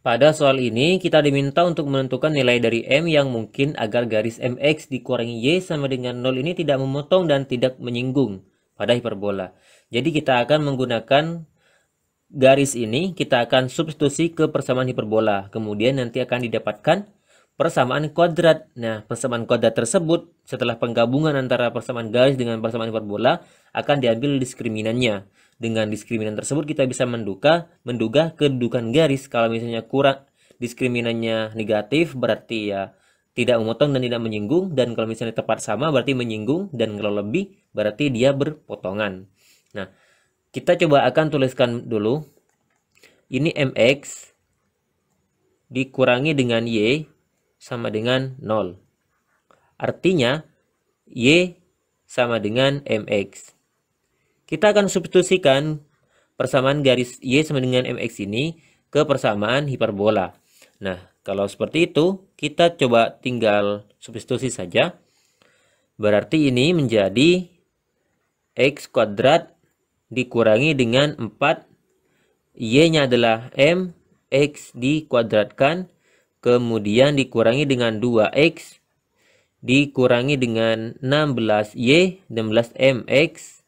Pada soal ini, kita diminta untuk menentukan nilai dari M yang mungkin agar garis MX dikurangi Y sama dengan 0 ini tidak memotong dan tidak menyinggung pada hiperbola. Jadi kita akan menggunakan garis ini, kita akan substitusi ke persamaan hiperbola. Kemudian nanti akan didapatkan persamaan kuadrat. Nah, persamaan kuadrat tersebut setelah penggabungan antara persamaan garis dengan persamaan hiperbola akan diambil diskriminannya. Dengan diskriminan tersebut kita bisa menduga, menduga kedudukan garis. Kalau misalnya kurang diskriminannya negatif berarti ya tidak memotong dan tidak menyinggung dan kalau misalnya tepat sama berarti menyinggung dan kalau lebih berarti dia berpotongan. Nah, kita coba akan tuliskan dulu ini mx dikurangi dengan y sama dengan 0. Artinya y sama dengan mx. Kita akan substitusikan persamaan garis Y sama dengan MX ini ke persamaan hiperbola. Nah, kalau seperti itu, kita coba tinggal substitusi saja. Berarti ini menjadi X kuadrat dikurangi dengan 4. Y-nya adalah M, X dikuadratkan, kemudian dikurangi dengan 2X, dikurangi dengan 16Y, 16MX,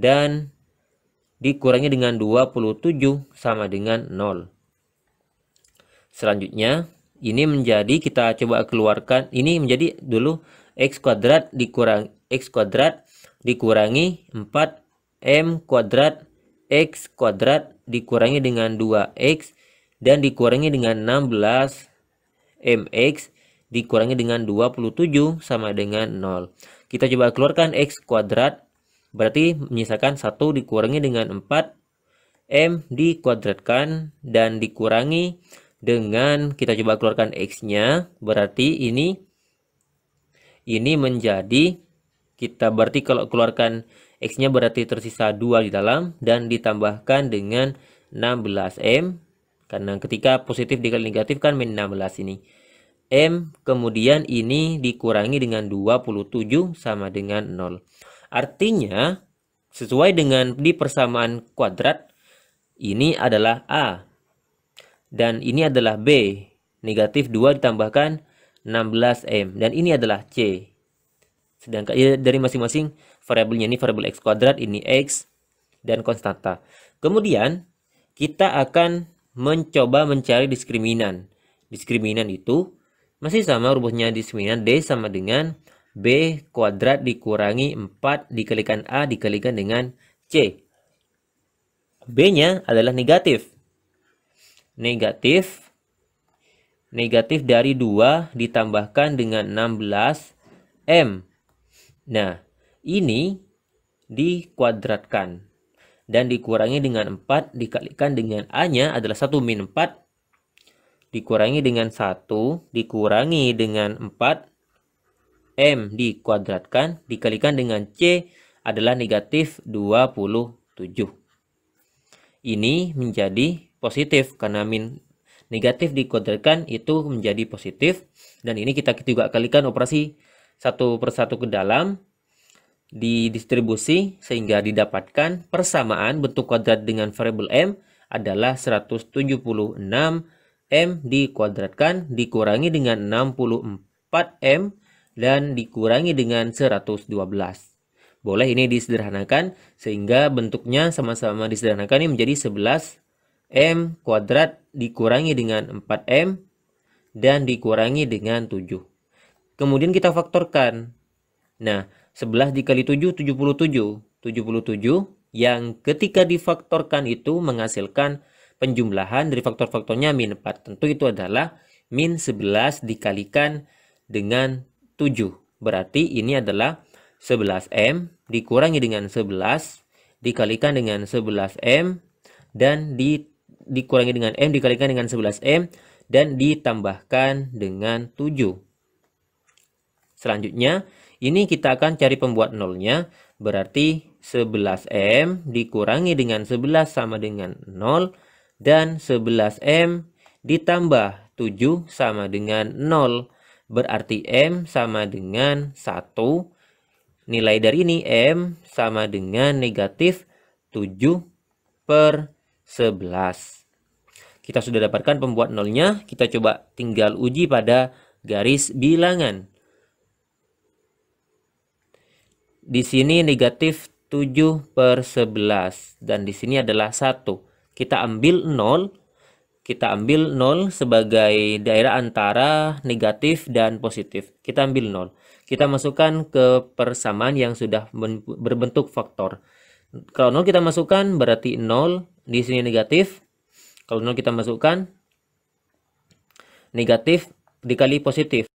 dan dikurangi dengan 27 sama dengan 0. Selanjutnya, ini menjadi kita coba keluarkan, ini menjadi dulu x kuadrat dikurang x kuadrat dikurangi 4m kuadrat x kuadrat dikurangi dengan 2x dan dikurangi dengan 16 mx dikurangi dengan 27 sama dengan 0. Kita coba keluarkan x kuadrat Berarti menyisakan 1 dikurangi dengan 4 M dikuadratkan dan dikurangi dengan kita coba keluarkan X-nya. Berarti ini ini menjadi kita berarti kalau keluarkan X-nya berarti tersisa 2 di dalam dan ditambahkan dengan 16M. Karena ketika positif dikali negatif kan min 16 ini. M kemudian ini dikurangi dengan 27 sama dengan 0. Artinya, sesuai dengan di persamaan kuadrat, ini adalah A. Dan ini adalah B. Negatif 2 ditambahkan 16M. Dan ini adalah C. Sedangkan ya, dari masing-masing variabelnya ini variabel X kuadrat, ini X, dan konstanta. Kemudian, kita akan mencoba mencari diskriminan. Diskriminan itu masih sama rumusnya diskriminan D sama dengan B kuadrat dikurangi 4 dikalikan A dikalikan dengan C. B-nya adalah negatif. Negatif. Negatif dari 2 ditambahkan dengan 16 M. Nah, ini dikuadratkan. Dan dikurangi dengan 4 dikalikan dengan A-nya adalah 1 min 4. Dikurangi dengan 1 dikurangi dengan 4 M dikuadratkan dikalikan dengan C adalah negatif 27. Ini menjadi positif karena min negatif dikuadratkan itu menjadi positif dan ini kita juga kalikan operasi satu persatu ke dalam didistribusi sehingga didapatkan persamaan bentuk kuadrat dengan variabel M adalah 176 M dikuadratkan dikurangi dengan 64 M dan dikurangi dengan 112. Boleh ini disederhanakan sehingga bentuknya sama-sama disederhanakan ini menjadi 11m kuadrat dikurangi dengan 4m dan dikurangi dengan 7. Kemudian kita faktorkan. Nah, 11 dikali 7 77. 77 yang ketika difaktorkan itu menghasilkan penjumlahan dari faktor-faktornya min 4. Tentu itu adalah min 11 dikalikan dengan 7. Berarti ini adalah 11M dikurangi dengan 11 dikalikan dengan 11M dan di, dikurangi dengan M dikalikan dengan 11M dan ditambahkan dengan 7. Selanjutnya, ini kita akan cari pembuat nolnya. Berarti 11M dikurangi dengan 11 sama dengan 0 dan 11M ditambah 7 sama dengan 0 berarti M sama dengan 1. Nilai dari ini M sama dengan negatif 7 per 11. Kita sudah dapatkan pembuat nolnya, kita coba tinggal uji pada garis bilangan. Di sini negatif 7 per 11 dan di sini adalah 1. Kita ambil 0 kita ambil 0 sebagai daerah antara negatif dan positif. Kita ambil 0. Kita masukkan ke persamaan yang sudah berbentuk faktor. Kalau 0 kita masukkan berarti 0 di sini negatif. Kalau 0 kita masukkan negatif dikali positif.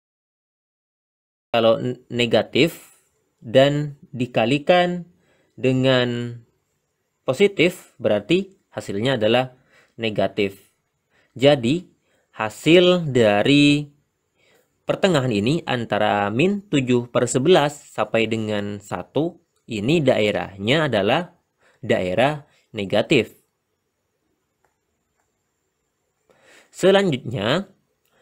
Kalau negatif dan dikalikan dengan positif berarti hasilnya adalah negatif. Jadi, hasil dari pertengahan ini antara min 7 per 11 sampai dengan 1 ini daerahnya adalah daerah negatif. Selanjutnya,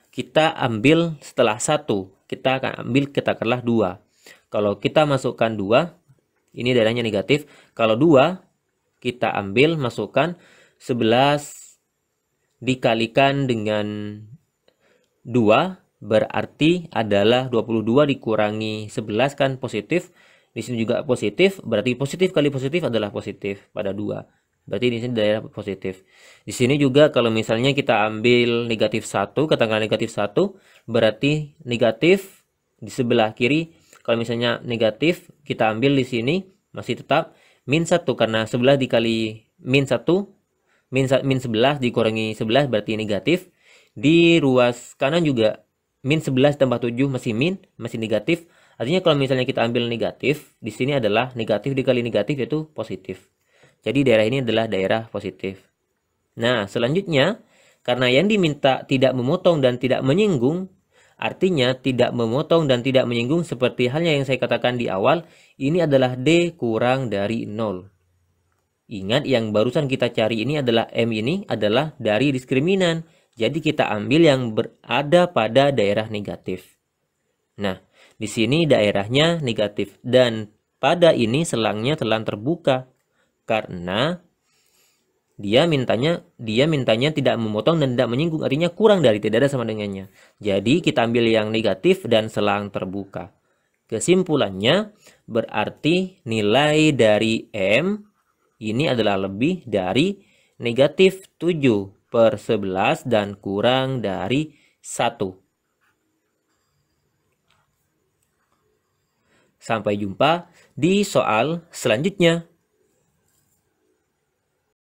kita ambil setelah 1. kita akan ambil katakanlah 2. Kalau kita masukkan 2, ini daerahnya negatif. Kalau 2, kita ambil masukkan 11 dikalikan dengan 2 berarti adalah 22 dikurangi 11 kan positif. Di sini juga positif, berarti positif kali positif adalah positif pada 2. Berarti di sini daerah positif. Di sini juga kalau misalnya kita ambil negatif 1, katakan negatif 1, berarti negatif di sebelah kiri. Kalau misalnya negatif, kita ambil di sini, masih tetap min 1 karena sebelah dikali min 1 min, min 11 dikurangi 11 berarti negatif. Di ruas kanan juga min 11 tambah 7 masih min, masih negatif. Artinya kalau misalnya kita ambil negatif, di sini adalah negatif dikali negatif yaitu positif. Jadi daerah ini adalah daerah positif. Nah, selanjutnya karena yang diminta tidak memotong dan tidak menyinggung, artinya tidak memotong dan tidak menyinggung seperti halnya yang saya katakan di awal, ini adalah D kurang dari 0. Ingat yang barusan kita cari ini adalah M ini adalah dari diskriminan. Jadi kita ambil yang berada pada daerah negatif. Nah, di sini daerahnya negatif dan pada ini selangnya telan terbuka karena dia mintanya dia mintanya tidak memotong dan tidak menyinggung artinya kurang dari tidak ada sama dengannya. Jadi kita ambil yang negatif dan selang terbuka. Kesimpulannya berarti nilai dari M ini adalah lebih dari negatif 7 per 11 dan kurang dari 1. Sampai jumpa di soal selanjutnya.